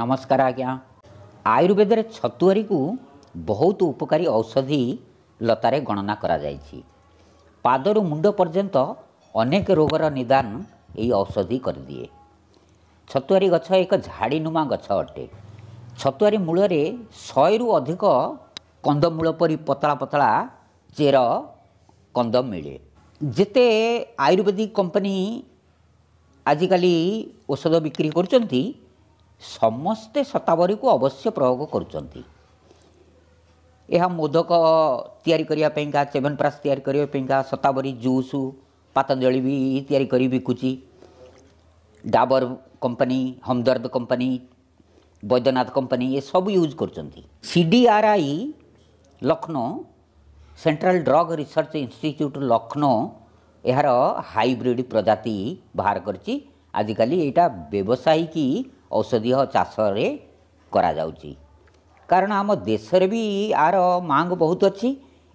ନମସ୍କାର ଆଜ୍ଞା ଆୟୁର୍ବେଦରେ ଛତୁଆରୀକୁ ବହୁତ ଉପକାରୀ ଔଷଧି ଲତାରେ ଗଣନା କରାଯାଇଛି ପାଦରୁ ମୁଣ୍ଡ ପର୍ଯ୍ୟନ୍ତ ଅନେକ ରୋଗର ନିଦାନ ଏହି ଔଷଧି କରିଦିଏ ଛତୁଆରୀ ଗଛ ଏକ ଝାଡ଼ିନୁମା ଗଛ ଅଟେ ଛତୁଆରୀ ମୂଳରେ ଶହେରୁ ଅଧିକ କନ୍ଦମୂଳ ପରି ପତଳା ପତଳା ଚେର କନ୍ଦ ମିଳେ ଯେତେ ଆୟୁର୍ବେଦିକ କମ୍ପାନୀ ଆଜିକାଲି ଔଷଧ ବିକ୍ରି କରୁଛନ୍ତି ସମସ୍ତେ ଶତାବରୀକୁ ଅବଶ୍ୟ ପ୍ରୟୋଗ କରୁଛନ୍ତି ଏହା ମୋଦକ ତିଆରି କରିବା ପାଇଁକା ଚ୍ୟବନପ୍ରାସ୍ ତିଆରି କରିବା ପାଇଁକା ଶତାବରୀ ଜୁସ୍ ପାତଞ୍ଜଳି ବି ତିଆରି କରି ବିକୁଛି Dabur company Hamdard company Baidyanath company ଏସବୁ ୟୁଜ୍ କରୁଛନ୍ତି C D R I Lucknow central drug research institute Lucknow ଏହାର ହାଇବ୍ରିଡ଼ ପ୍ରଜାତି ବାହାର କରିଛି ଆଜିକାଲି ଏଇଟା ବ୍ୟବସାୟୀ କି ଔଷଧୀୟ ଚାଷରେ କରାଯାଉଛି କାରଣ ଆମ ଦେଶରେ ବି ଆର ମାଙ୍ଗ ବହୁତ ଅଛି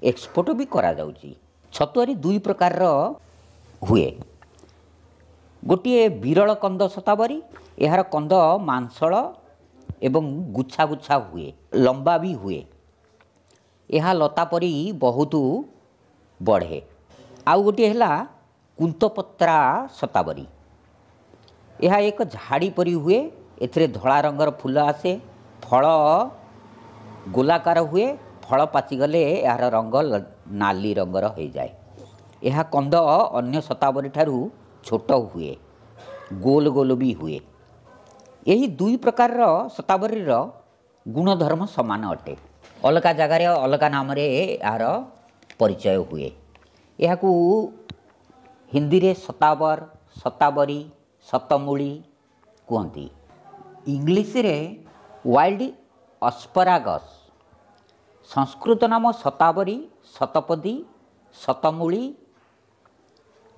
ଏକ୍ସପୋର୍ଟ ବି କରାଯାଉଛି ଛତୁଆରେ ଦୁଇ ପ୍ରକାରର ହୁଏ ଗୋଟିଏ ବିରଳ କନ୍ଦ ଶତାବରୀ ଏହାର କନ୍ଦ ମାଂସଳ ଏବଂ ଗୁଛା ଗୁଛା ହୁଏ ଲମ୍ବା ବି ହୁଏ ଏହା ଲତା ପରି ବହୁତ ବଢ଼େ ଆଉ ଗୋଟିଏ ହେଲା କୁନ୍ତପତ୍ରା ଶତାବରୀ ଏହା ଏକ ଝାଡ଼ି ପରି ହୁଏ ଏଥିରେ ଧଳା ରଙ୍ଗର ଫୁଲ ଆସେ ଫଳ ଗୋଲାକାର ହୁଏ ଫଳ ପାଚିଗଲେ ଏହାର ରଙ୍ଗ ନାଲି ରଙ୍ଗର ହୋଇଯାଏ ଏହା କନ୍ଦ ଅନ୍ୟ ଶତାବରୀ ଠାରୁ ଛୋଟ ହୁଏ ଗୋଲ ଗୋଲ ବି ହୁଏ ଏହି ଦୁଇ ପ୍ରକାରର ଶତାବରୀର ଗୁଣଧର୍ମ ସମାନ ଅଟେ ଅଲଗା ଜାଗାରେ ଅଲଗା ନାମରେ ଏହାର ପରିଚୟ ହୁଏ ଏହାକୁ ହିନ୍ଦୀରେ ଶତାବର ଶତାବରୀ ଶତମୂଳି କୁହନ୍ତି ଇଂଲିଶରେ ୱାଇଲ୍ଡ ଅସ୍ପରାଗସ୍ ସଂସ୍କୃତ ନାମ ଶତାବରୀ ଶତପଦୀ ଶତମୂଳୀ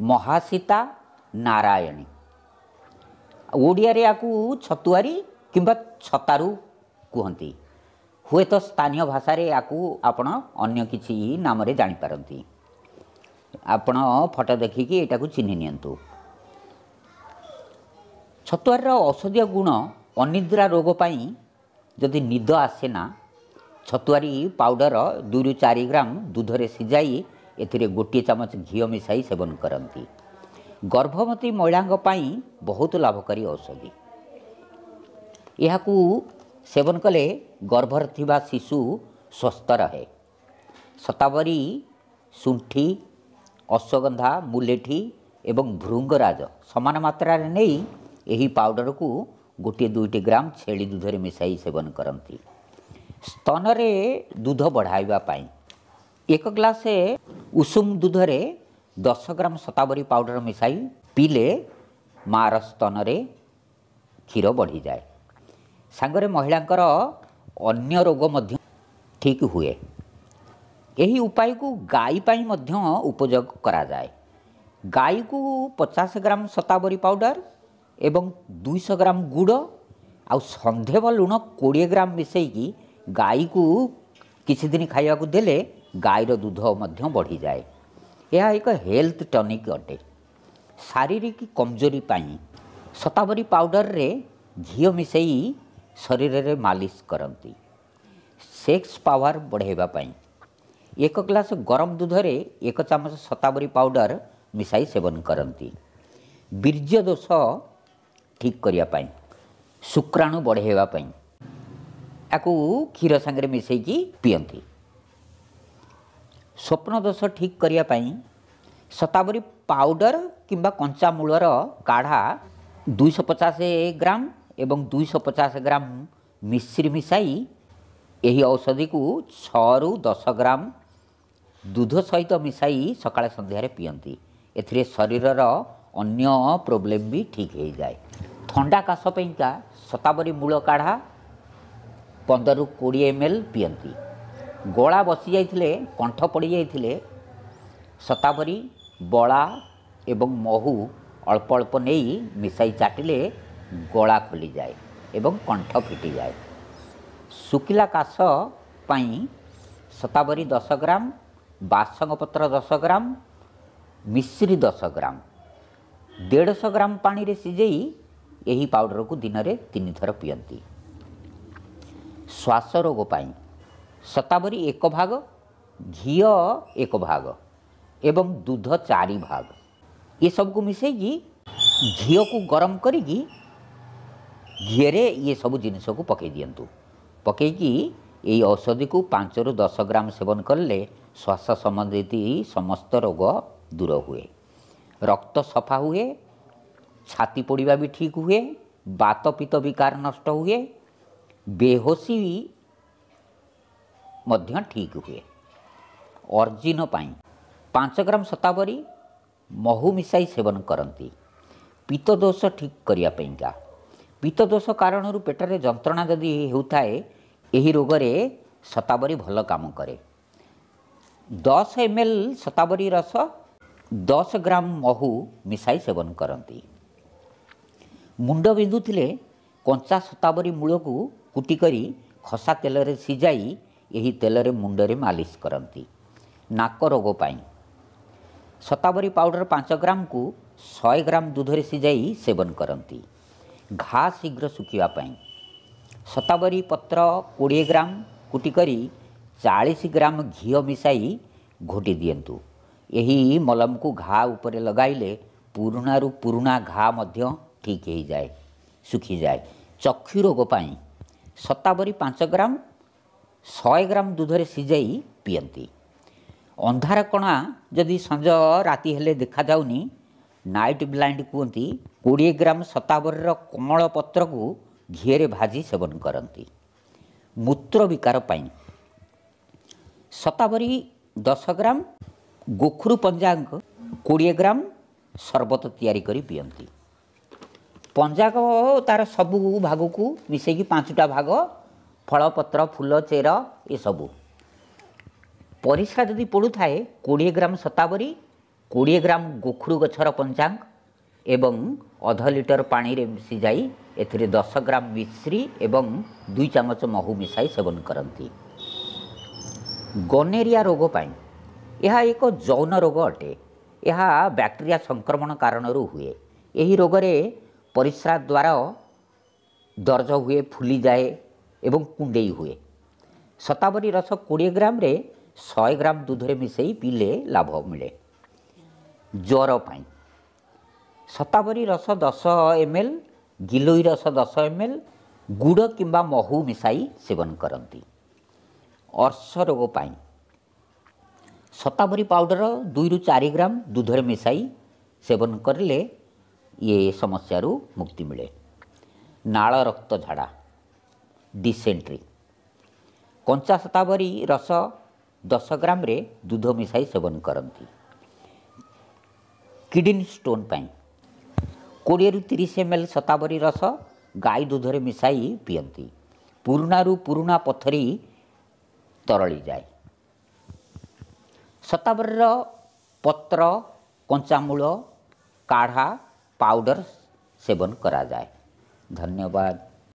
ମହାସୀତା ନାରାୟଣୀ ଓଡ଼ିଆରେ ୟାକୁ ଛତୁଆରୀ କିମ୍ବା ଛତାରୁ କୁହନ୍ତି ହୁଏତ ସ୍ଥାନୀୟ ଭାଷାରେ ୟାକୁ ଆପଣ ଅନ୍ୟ କିଛି ନାମରେ ଜାଣିପାରନ୍ତି ଆପଣ ଫଟୋ ଦେଖିକି ଏଇଟାକୁ ଚିହ୍ନି ନିଅନ୍ତୁ ଛତୁଆରୀର ଔଷଧୀୟ ଗୁଣ ଅନିଦ୍ରା ରୋଗ ପାଇଁ ଯଦି ନିଦ ଆସେ ନା ଛତୁଆରୀ ପାଉଡ଼ର ଦୁଇରୁ ଚାରି ଗ୍ରାମ ଦୁଧରେ ସିଝାଇ ଏଥିରେ ଗୋଟିଏ ଚାମଚ ଘିଅ ମିଶାଇ ସେବନ କରନ୍ତି ଗର୍ଭବତୀ ମହିଳାଙ୍କ ପାଇଁ ବହୁତ ଲାଭକାରୀ ଔଷଧି ଏହାକୁ ସେବନ କଲେ ଗର୍ଭରେ ଥିବା ଶିଶୁ ସ୍ୱସ୍ଥ ରହେ ଶତାବରୀ ଶୁଣ୍ଠି ଅଶ୍ୱଗନ୍ଧା ମୁଲେଠି ଏବଂ ଭୃଙ୍ଗରାଜ ସମାନ ମାତ୍ରାରେ ନେଇ ଏହି ପାଉଡ଼ରକୁ गोटे दुईट ग्राम छेली दूध मिसाई सेवन करती स्तन दुध बढ़ावापी एक ग्लास उषुम दुधरे दस ग्राम शतावरी पाउडर मिसाई पीले मार स्तन क्षीर बढ़ी जाए सांगे महिला रोग ठीक हुए यही उपाय को गाई उपयोग करा जाए गाई को पचास ग्राम शतावरी पाउडर ଏବଂ ଦୁଇଶହ ଗ୍ରାମ ଗୁଡ଼ ଆଉ ସନ୍ଧେବ ଲୁଣ କୋଡ଼ିଏ ଗ୍ରାମ ମିଶାଇକି ଗାଈକୁ କିଛି ଦିନ ଖାଇବାକୁ ଦେଲେ ଗାଈର ଦୁଧ ମଧ୍ୟ ବଢ଼ିଯାଏ ଏହା ଏକ ହେଲ୍ଥ ଟନିକ୍ ଅଟେ ଶାରୀରିକ କମଜୋରୀ ପାଇଁ ଶତାବରୀ ପାଉଡ଼ରରେ ଘିଅ ମିଶାଇ ଶରୀରରେ ମାଲିସ କରନ୍ତି ସେକ୍ସ ପାୱାର ବଢ଼ାଇବା ପାଇଁ ଏକ ଗ୍ଲାସ୍ ଗରମ ଦୁଧରେ ଏକ ଚାମଚ ଶତାବରୀ ପାଉଡ଼ର ମିଶାଇ ସେବନ କରନ୍ତି ବୀର୍ଯ୍ୟ ଦୋଷ ଠିକ୍ କରିବା ପାଇଁ ଶୁକ୍ରାଣୁ ବଢ଼େଇବା ପାଇଁ ୟାକୁ କ୍ଷୀର ସାଙ୍ଗରେ ମିଶାଇକି ପିଅନ୍ତି ସ୍ୱପ୍ନ ଦୋଷ ଠିକ୍ କରିବା ପାଇଁ ଶତାବରୀ ପାଉଡ଼ର କିମ୍ବା କଞ୍ଚା ମୂଳର କାଢ଼ା ଦୁଇଶହ ପଚାଶ ଗ୍ରାମ ଏବଂ ଦୁଇଶହ ପଚାଶ ଗ୍ରାମ ମିଶ୍ରି ମିଶାଇ ଏହି ଔଷଧିକୁ ଛଅରୁ ଦଶ ଗ୍ରାମ ଦୁଧ ସହିତ ମିଶାଇ ସକାଳେ ସନ୍ଧ୍ୟାରେ ପିଅନ୍ତି ଏଥିରେ ଶରୀରର ଅନ୍ୟ ପ୍ରୋବ୍ଲେମ୍ ବି ଠିକ୍ ହୋଇଯାଏ ଥଣ୍ଡା କାଶ ପାଇଁକା ଶତାବରୀ ମୂଳ କାଢ଼ା ପନ୍ଦରରୁ କୋଡ଼ିଏ ଏମ୍ ଏଲ୍ ପିଅନ୍ତି ଗଳା ବସିଯାଇଥିଲେ କଣ୍ଠ ପଡ଼ିଯାଇଥିଲେ ଶତାବରୀ ବଳା ଏବଂ ମହୁ ଅଳ୍ପ ଅଳ୍ପ ନେଇ ମିଶାଇ ଚାଟିଲେ ଗଳା ଖୋଲିଯାଏ ଏବଂ କଣ୍ଠ ଫିଟିଯାଏ ଶୁଖିଲା କାଶ ପାଇଁ ଶତାବରୀ ଦଶ ଗ୍ରାମ ବାସଙ୍ଗ ପତ୍ର ଦଶ ଗ୍ରାମ ମିଶ୍ରି ଦଶ ଗ୍ରାମ ଦେଢ଼ଶହ ଗ୍ରାମ ପାଣିରେ ସିଝେଇ ଏହି ପାଉଡ଼ରକୁ ଦିନରେ ତିନିଥର ପିଅନ୍ତି ଶ୍ୱାସ ରୋଗ ପାଇଁ ଶତାବରୀ ଏକ ଭାଗ ଘିଅ ଏକ ଭାଗ ଏବଂ ଦୁଧ ଚାରି ଭାଗ ଏସବୁକୁ ମିଶାଇକି ଘିଅକୁ ଗରମ କରିକି ଘିଅରେ ଇଏ ସବୁ ଜିନିଷକୁ ପକାଇ ଦିଅନ୍ତୁ ପକାଇକି ଏଇ ଔଷଧିକୁ ପାଞ୍ଚରୁ ଦଶ ଗ୍ରାମ ସେବନ କଲେ ଶ୍ୱାସ ସମ୍ବନ୍ଧିତ ସମସ୍ତ ରୋଗ ଦୂର ହୁଏ ରକ୍ତ ସଫା ହୁଏ छाती पड़ा भी ठीक हुए बात पित्त विकार नष्ट हुए बेहोशी ठीक हुए अर्जिन पांच ग्राम सतावरी महु मिसाई सेवन करती पित्तोष ठीक करने का पित्तोष कारण पेटर जंत्रणा जदि होगरे सतावरी भल कम कै दस एम एल सतावरी रस दस ग्राम महू मिसाई सेवन करती ମୁଣ୍ଡ ବିନ୍ଧୁଥିଲେ କଞ୍ଚା ସତାବରୀ ମୂଳକୁ କୁଟି କରି ଖସା ତେଲରେ ସିଝାଇ ଏହି ତେଲରେ ମୁଣ୍ଡରେ ମାଲିସ କରନ୍ତି ନାକ ରୋଗ ପାଇଁ ସତାବରୀ ପାଉଡ଼ର ପାଞ୍ଚ ଗ୍ରାମକୁ ଶହେ ଗ୍ରାମ ଦୁଧରେ ସିଝାଇ ସେବନ କରନ୍ତି ଘା ଶୀଘ୍ର ଶୁଖିବା ପାଇଁ ସତାବରୀ ପତ୍ର କୋଡ଼ିଏ ଗ୍ରାମ କୁଟି କରି ଚାଳିଶ ଗ୍ରାମ ଘିଅ ମିଶାଇ ଘୋଟି ଦିଅନ୍ତୁ ଏହି ମଲମକୁ ଘା ଉପରେ ଲଗାଇଲେ ପୁରୁଣାରୁ ପୁରୁଣା ଘା ମଧ୍ୟ ଠିକ୍ ହୋଇଯାଏ ଶୁଖିଯାଏ ଚକ୍ଷୁ ରୋଗ ପାଇଁ ସତାବରି ପାଞ୍ଚ ଗ୍ରାମ ଶହେ ଗ୍ରାମ ଦୁଧରେ ସିଝାଇ ପିଅନ୍ତି ଅନ୍ଧାର କଣା ଯଦି ସଞ୍ଜ ରାତି ହେଲେ ଦେଖାଯାଉନି ନାଇଟ୍ ବ୍ଲାଇଣ୍ଡ କୁହନ୍ତି କୋଡ଼ିଏ ଗ୍ରାମ ସତାବରିର କମଳ ପତ୍ରକୁ ଘିଅରେ ଭାଜି ସେବନ କରନ୍ତି ମୂତ୍ର ବିକାର ପାଇଁ ସତାବରି ଦଶ ଗ୍ରାମ ଗୋଖରୁ ପଞ୍ଜା କୋଡ଼ିଏ ଗ୍ରାମ ସର୍ବତ ତିଆରି କରି ପିଅନ୍ତି ପଞ୍ଜାକ ତା'ର ସବୁ ଭାଗକୁ ମିଶେଇକି ପାଞ୍ଚଟା ଭାଗ ଫଳପତ୍ର ଫୁଲ ଚେର ଏସବୁ ପରିସ୍ରା ଯଦି ପଡ଼ୁଥାଏ କୋଡ଼ିଏ ଗ୍ରାମ ଶତାବରୀ କୋଡ଼ିଏ ଗ୍ରାମ ଗୋଖରୁ ଗଛର ପଞ୍ଚାଙ୍ଗ ଏବଂ ଅଧ ଲିଟର ପାଣିରେ ସିଝାଇ ଏଥିରେ ଦଶ ଗ୍ରାମ ମିଶ୍ରି ଏବଂ ଦୁଇ ଚାମଚ ମହୁ ମିଶାଇ ସେବନ କରନ୍ତି ଗନେରିଆ ରୋଗ ପାଇଁ ଏହା ଏକ ଯୌନ ରୋଗ ଅଟେ ଏହା ବ୍ୟାକ୍ଟେରିଆ ସଂକ୍ରମଣ କାରଣରୁ ହୁଏ ଏହି ରୋଗରେ ପରିସ୍ରା ଦ୍ୱାର ଦରଜ ହୁଏ ଫୁଲିଯାଏ ଏବଂ କୁଣ୍ଡେଇ ହୁଏ ଶତାବରୀ ରସ କୋଡ଼ିଏ ଗ୍ରାମରେ ଶହେ ଗ୍ରାମ ଦୁଧରେ ମିଶାଇ ପିଇଲେ ଲାଭ ମିଳେ ଜ୍ୱର ପାଇଁ ଶତାବରୀ ରସ ଦଶ ଏମ ଏଲ୍ ଗିଲୋଇ ରସ ଦଶ ଏମ ଏଲ୍ ଗୁଡ଼ କିମ୍ବା ମହୁ ମିଶାଇ ସେବନ କରନ୍ତି ଅର୍ଶ ରୋଗ ପାଇଁ ଶତାବରୀ ପାଉଡ଼ର ଦୁଇରୁ ଚାରି ଗ୍ରାମ ଦୁଧରେ ମିଶାଇ ସେବନ କରିଲେ ଇଏ ସମସ୍ୟାରୁ ମୁକ୍ତି ମିଳେ ନାଳ ରକ୍ତ ଝାଡ଼ା ଡିସେଣ୍ଟ୍ରି କଞ୍ଚା ସତାବରି ରସ ଦଶ ଗ୍ରାମରେ ଦୁଧ ମିଶାଇ ସେବନ କରନ୍ତି କିଡ଼ନୀ ଷ୍ଟୋନ୍ ପାଇଁ କୋଡ଼ିଏରୁ ତିରିଶ ଏମ୍ ଏଲ୍ ଶତାବରୀ ରସ ଗାଈ ଦୁଧରେ ମିଶାଇ ପିଅନ୍ତି ପୁରୁଣାରୁ ପୁରୁଣା ପଥରୀ ତରଳିଯାଏ ସତାବରିର ପତ୍ର କଞ୍ଚାମୂଳ କାଢ଼ା पाउडर सेवन करा जाए धन्यवाद